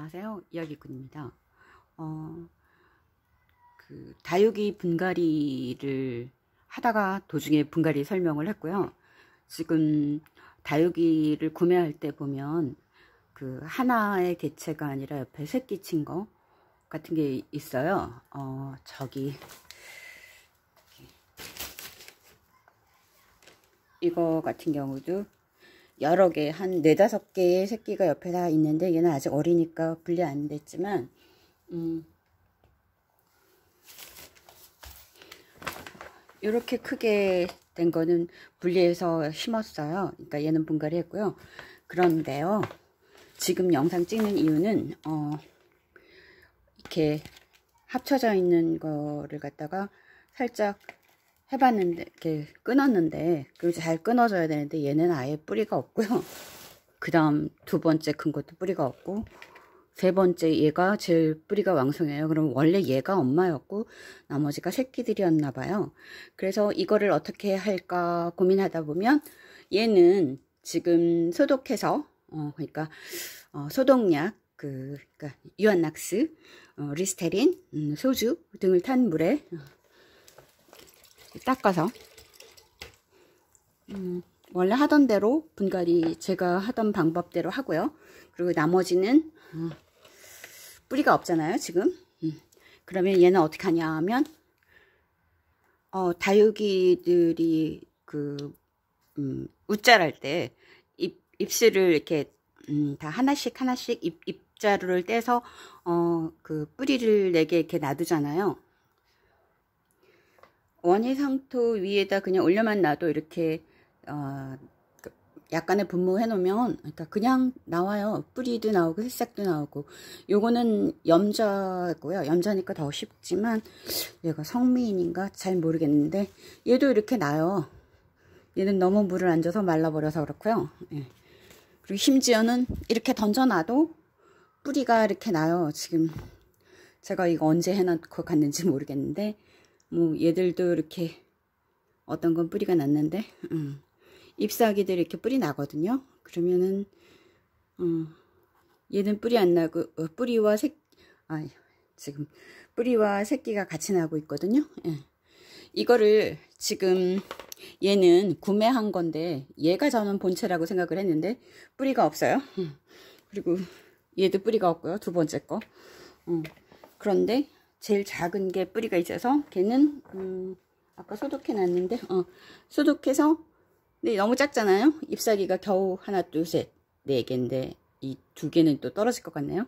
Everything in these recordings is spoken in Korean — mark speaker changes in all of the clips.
Speaker 1: 안녕하세요. 이야기꾼입니다. 어, 그 다육이 분갈이를 하다가 도중에 분갈이 설명을 했고요. 지금 다육이를 구매할 때 보면 그 하나의 개체가 아니라 옆에 새끼 친거 같은 게 있어요. 어, 저기 이거 같은 경우도 여러 개, 한 네다섯 개의 새끼가 옆에 다 있는데 얘는 아직 어리니까 분리 안 됐지만 음, 이렇게 크게 된 거는 분리해서 심었어요. 그러니까 얘는 분갈이 했고요. 그런데요. 지금 영상 찍는 이유는 어, 이렇게 합쳐져 있는 거를 갖다가 살짝 해봤는데 이렇게 끊었는데 그리고 잘 끊어져야 되는데 얘는 아예 뿌리가 없고요 그 다음 두 번째 큰 것도 뿌리가 없고 세 번째 얘가 제일 뿌리가 왕성해요 그럼 원래 얘가 엄마였고 나머지가 새끼들이었나 봐요 그래서 이거를 어떻게 할까 고민하다 보면 얘는 지금 소독해서 어 그러니까 어, 소독약 그 그러니까 유한낙스 어, 리스테린 음, 소주 등을 탄 물에 어, 닦아서 음, 원래 하던 대로 분갈이 제가 하던 방법대로 하고요. 그리고 나머지는 음, 뿌리가 없잖아요. 지금 음, 그러면 얘는 어떻게 하냐면 하 어, 다육이들이 그 음, 웃자랄 때 입, 입술을 이렇게 음, 다 하나씩 하나씩 입, 입자루를 떼서 어, 그 뿌리를 내게 이렇게 놔두잖아요. 원의 상토 위에다 그냥 올려만 놔도 이렇게 어, 그 약간의 분무해 놓으면 그러니까 그냥 나와요. 뿌리도 나오고 색색도 나오고 요거는 염자고요. 염자니까 더 쉽지만 얘가 성미인인가 잘 모르겠는데 얘도 이렇게 나요. 얘는 너무 물을 안 줘서 말라버려서 그렇고요. 예. 그리고 심지어는 이렇게 던져놔도 뿌리가 이렇게 나요. 지금 제가 이거 언제 해놓고 갔는지 모르겠는데 뭐 얘들도 이렇게 어떤 건 뿌리가 났는데 음, 잎사귀들 이렇게 뿌리 나거든요. 그러면은 음, 얘는 뿌리 안 나고 어, 뿌리와 색, 아 지금 뿌리와 새끼가 같이 나고 있거든요. 예. 이거를 지금 얘는 구매한 건데 얘가 저는 본체라고 생각을 했는데 뿌리가 없어요. 음. 그리고 얘도 뿌리가 없고요. 두 번째 거. 음, 그런데 제일 작은 게 뿌리가 있어서 걔는 음, 아까 소독해 놨는데 어, 소독해서 근데 너무 작잖아요 잎사귀가 겨우 하나 둘셋네 개인데 이 두 개는 또 떨어질 것 같네요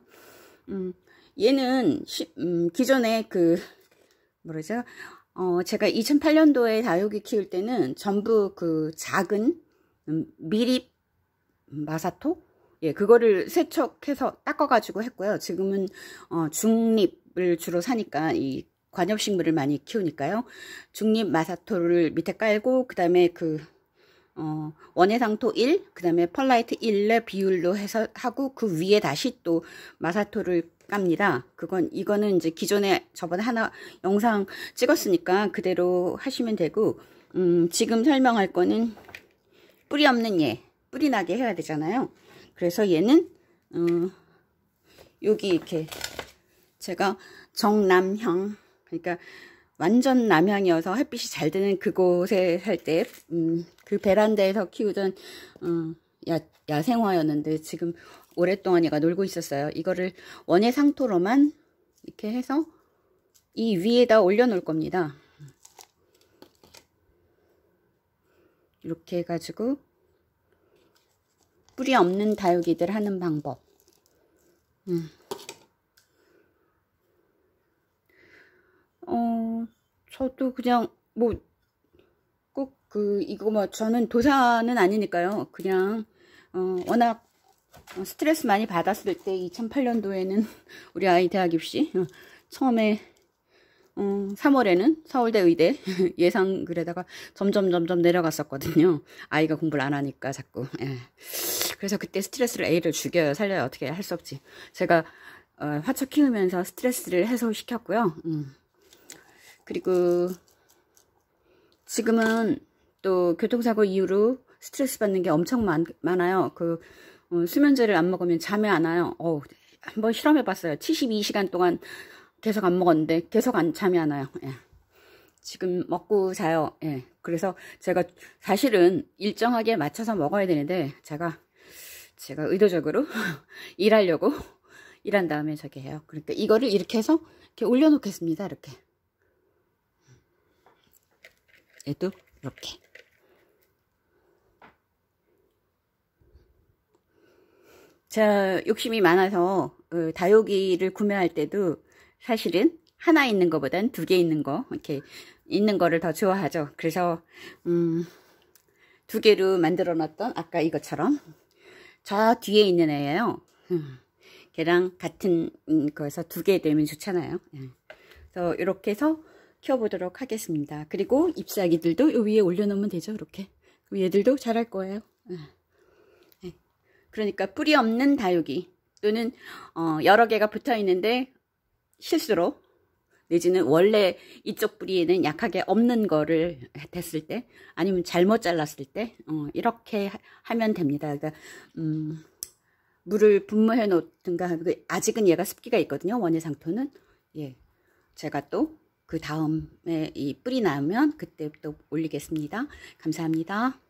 Speaker 1: 음, 얘는 시, 음, 기존에 그 뭐라죠 어, 제가 2008년도에 다육이 키울 때는 전부 그 작은 음, 미립 마사토 예 그거를 세척해서 닦아 가지고 했고요 지금은 어, 중립 중립을 주로 사니까 이 관엽식물을 많이 키우니까요. 중립 마사토를 밑에 깔고 그 다음에 그 어, 원해상토 1, 그 다음에 펄라이트 1의 비율로 해서 하고 그 위에 다시 또 마사토를 깝니다. 그건 이거는 이제 기존에 저번에 하나 영상 찍었으니까 그대로 하시면 되고 음, 지금 설명할 거는 뿌리 없는 얘, 예, 뿌리 나게 해야 되잖아요. 그래서 얘는 어, 여기 이렇게 제가 정남향 그러니까 완전 남향이어서 햇빛이 잘 드는 그곳에 살 때그 음, 그 베란다에서 키우던 음, 야, 야생화였는데 지금 오랫동안 얘가 놀고 있었어요. 이거를 원의 상토로만 이렇게 해서 이 위에다 올려놓을 겁니다. 이렇게 해가지고 뿌리 없는 다육이들 하는 방법 음. 어, 저도 그냥 뭐 꼭 그 이거 뭐 저는 도사는 아니니까요. 그냥 어, 워낙 스트레스 많이 받았을 때 2008년도에는 우리 아이 대학 입시 어, 처음에 어, 3월에는 서울대 의대 예상 글에다가 점점 점점 내려갔었거든요. 아이가 공부를 안 하니까 자꾸. 예. 그래서 그때 스트레스를 A를 죽여요. 살려야 어떻게 할 수 없지. 제가 어, 화초 키우면서 스트레스를 해소시켰고요. 음. 그리고 지금은 또 교통사고 이후로 스트레스 받는 게 엄청 많, 많아요. 그 어, 수면제를 안 먹으면 잠이 안 와요. 어, 한번 실험해 봤어요. 72시간 동안 계속 안 먹었는데 계속 안 잠이 안 와요. 예. 지금 먹고 자요. 예. 그래서 제가 사실은 일정하게 맞춰서 먹어야 되는데 제가 제가 의도적으로 일하려고 일한 다음에 저기 해요. 그러니까 이거를 이렇게 해서 이렇게 올려놓겠습니다. 이렇게. 얘도 이렇게 자 욕심이 많아서 그, 다육이를 구매할 때도 사실은 하나 있는 것보단 두 개 있는 거 이렇게 있는 거를 더 좋아하죠 그래서 음, 두 개로 만들어 놨던 아까 이것처럼 저 뒤에 있는 애예요 음, 걔랑 같은 음, 거에서 두 개 되면 좋잖아요 음. 그래서 이렇게 해서 키워보도록 하겠습니다. 그리고 잎사귀들도 요 위에 올려놓으면 되죠. 이렇게. 얘들도 자랄 거예요. 예. 예. 그러니까 뿌리 없는 다육이 또는 어 여러 개가 붙어 있는데 실수로 내지는 원래 이쪽 뿌리에는 약하게 없는 거를 됐을 때 아니면 잘못 잘랐을 때 어, 이렇게 하, 면 됩니다. 그러니까 음, 물을 분무해 놓든가 그 아직은 얘가 습기가 있거든요. 원예 상토는 예, 제가 또그 다음에 이 뿌리 나면 그때 또 올리겠습니다. 감사합니다.